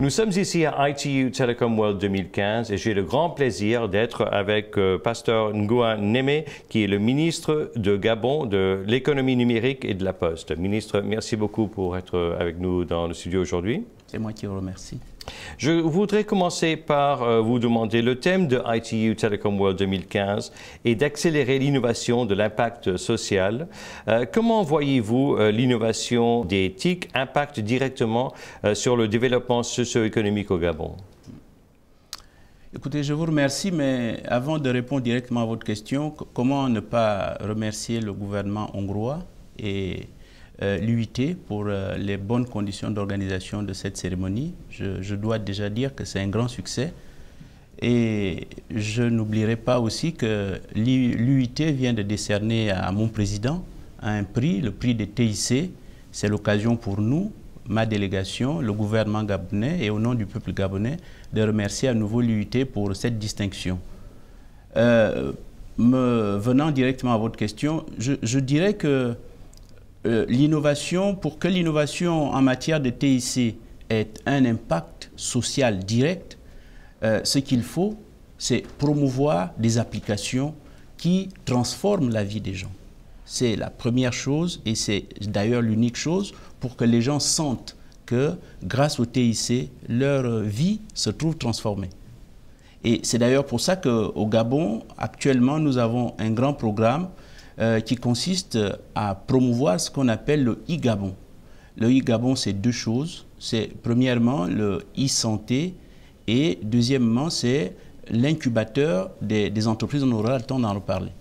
Nous sommes ici à ITU Telecom World 2015 et j'ai le grand plaisir d'être avec euh, Pasteur Ngoa Neme, qui est le ministre de Gabon de l'économie numérique et de la poste. Ministre, merci beaucoup pour être euh, avec nous dans le studio aujourd'hui. C'est moi qui vous remercie. Je voudrais commencer par euh, vous demander le thème de ITU Telecom World 2015 et d'accélérer l'innovation de l'impact social. Euh, comment voyez-vous euh, l'innovation des TIC impacte directement sur le développement socio-économique au Gabon Écoutez, je vous remercie, mais avant de répondre directement à votre question, comment ne pas remercier le gouvernement hongrois et euh, l'UIT pour euh, les bonnes conditions d'organisation de cette cérémonie. Je, dois déjà dire que c'est un grand succès. Et je n'oublierai pas aussi que l'UIT vient de décerner à mon président un prix, le prix des TIC. C'est l'occasion pour nous, ma délégation, le gouvernement gabonais et au nom du peuple gabonais, de remercier à nouveau l'UIT pour cette distinction. Euh, me, venant directement à votre question, je, je dirais que euh, l'innovation, pour que l'innovation en matière de TIC ait un impact social direct, euh, ce qu'il faut, c'est promouvoir des applications qui transforment la vie des gens. C'est la première chose et c'est d'ailleurs l'unique chose pour que les gens sentent que grâce au TIC, leur vie se trouve transformée. Et c'est d'ailleurs pour ça qu'au Gabon, actuellement, nous avons un grand programme euh, qui consiste à promouvoir ce qu'on appelle le e-Gabon. Le e-Gabon, c'est deux choses. C'est premièrement le e-santé et deuxièmement, c'est l'incubateur des, des entreprises. On aura le temps d'en reparler.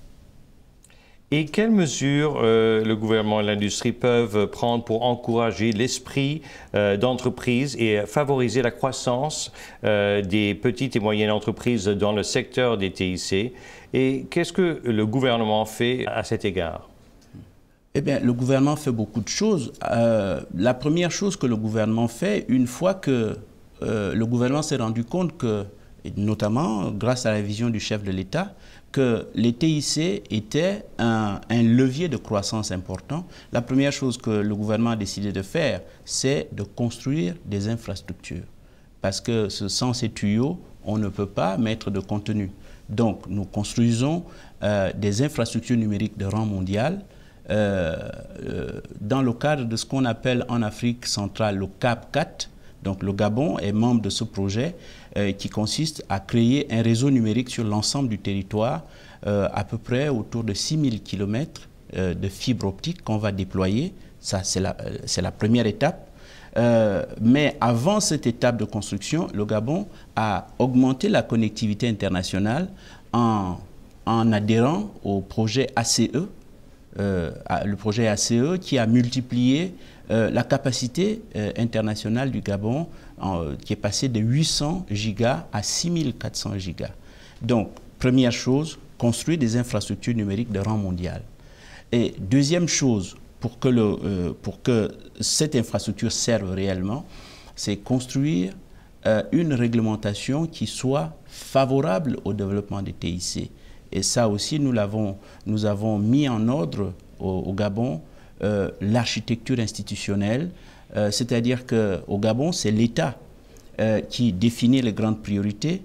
Et quelles mesures euh, le gouvernement et l'industrie peuvent prendre pour encourager l'esprit euh, d'entreprise et favoriser la croissance euh, des petites et moyennes entreprises dans le secteur des TIC Et qu'est-ce que le gouvernement fait à cet égard eh bien, le gouvernement fait beaucoup de choses. la première chose que le gouvernement fait, une fois que le gouvernement s'est rendu compte que notamment grâce à la vision du chef de l'État, que les TIC étaient un, levier de croissance important. La première chose que le gouvernement a décidé de faire, c'est de construire des infrastructures. Parce que sans ces tuyaux, on ne peut pas mettre de contenu. Donc, nous construisons euh, des infrastructures numériques de rang mondial euh, euh, dans le cadre de ce qu'on appelle en Afrique centrale le CAP 4. Donc, le Gabon est membre de ce projet euh, qui consiste à créer un réseau numérique sur l'ensemble du territoire, euh, à peu près autour de 6000 km euh, de fibres optiques qu'on va déployer. Ça, c'est la, première étape. mais avant cette étape de construction, le Gabon a augmenté la connectivité internationale en, en adhérant au projet ACE, euh, le projet ACE qui a multiplié euh, la capacité euh, internationale du Gabon qui est passée de 800 gigas à 6400 gigas. Donc, première chose, construire des infrastructures numériques de rang mondial. Et deuxième chose, pour que, cette infrastructure serve réellement, c'est construire une réglementation qui soit favorable au développement des TIC. Et ça aussi, nous, avons, nous avons mis en ordre au, Gabon euh, l'architecture institutionnelle, euh, c'est-à-dire qu'au Gabon, c'est l'État euh, qui définit les grandes priorités.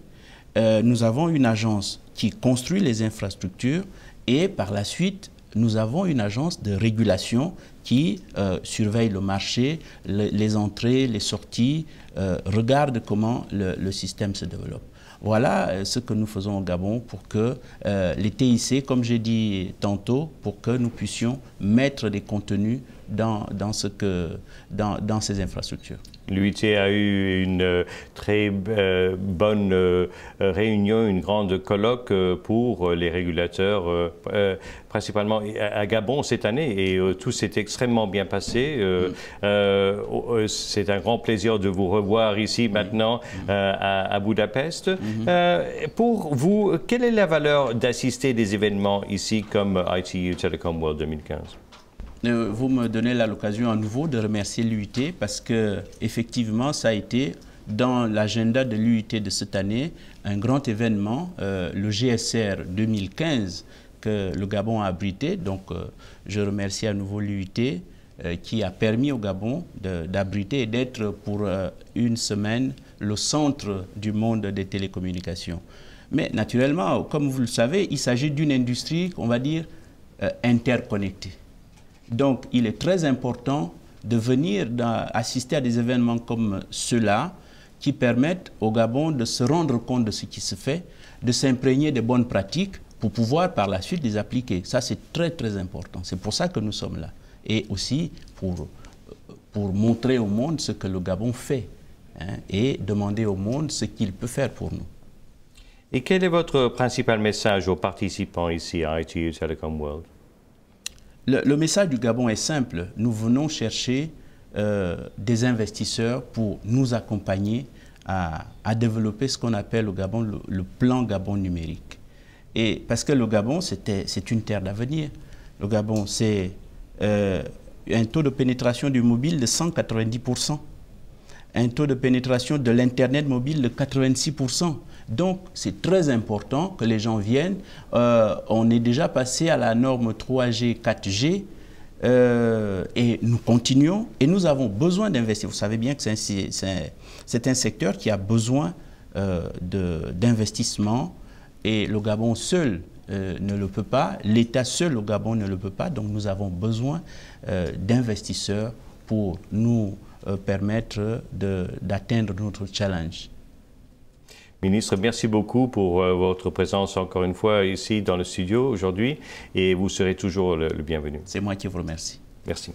nous avons une agence qui construit les infrastructures et par la suite, nous avons une agence de régulation qui euh, surveille le marché, les entrées, les sorties, euh, regarde comment le, système se développe. Voilà euh, ce que nous faisons au Gabon pour que les TIC, comme j'ai dit tantôt, pour que nous puissions mettre des contenus dans ces infrastructures. L'UIT a eu une euh, très euh, bonne euh, réunion, une grande colloque pour les régulateurs, principalement à Gabon cette année, et tout s'est extrêmement bien passé. C'est un grand plaisir de vous revoir ici maintenant à Budapest. Pour vous, quelle est la valeur d'assister des événements ici comme ITU Telecom World 2015 euh, vous me donnez l'occasion à nouveau de remercier l'UIT parce que effectivement, ça a été dans l'agenda de l'UIT de cette année un grand événement, euh, le GSR 2015 que le Gabon a abrité. Donc, euh, je remercie à nouveau l'UIT qui a permis au Gabon d'abriter et d'être pour une semaine le centre du monde des télécommunications. Mais naturellement, comme vous le savez, il s'agit d'une industrie, on va dire, interconnectée. Donc, il est très important de venir assister à des événements comme ceux-là qui permettent au Gabon de se rendre compte de ce qui se fait, de s'imprégner des bonnes pratiques pour pouvoir par la suite les appliquer. Ça, c'est très, très important. C'est pour ça que nous sommes là. Et aussi pour, montrer au monde ce que le Gabon fait hein, et demander au monde ce qu'il peut faire pour nous. Et quel est votre principal message aux participants ici à ITU Telecom World le, message du Gabon est simple. Nous venons chercher euh, des investisseurs pour nous accompagner à, développer ce qu'on appelle au Gabon le, plan Gabon numérique. Et parce que le Gabon, c'est une terre d'avenir. Le Gabon, c'est euh, un taux de pénétration du mobile de 190%, un taux de pénétration de l'Internet mobile de 86%. Donc c'est très important que les gens viennent. Euh, on est déjà passé à la norme 3G, 4G. Euh, et nous continuons et nous avons besoin d'investir. Vous savez bien que c'est un, secteur qui a besoin euh, d'investissement et le Gabon seul ne le peut pas, l'État seul au Gabon ne le peut pas, donc nous avons besoin d'investisseurs pour nous permettre d'atteindre notre challenge. Ministre, merci beaucoup pour euh, votre présence encore une fois ici dans le studio aujourd'hui et vous serez toujours le, bienvenu. C'est moi qui vous remercie. Merci.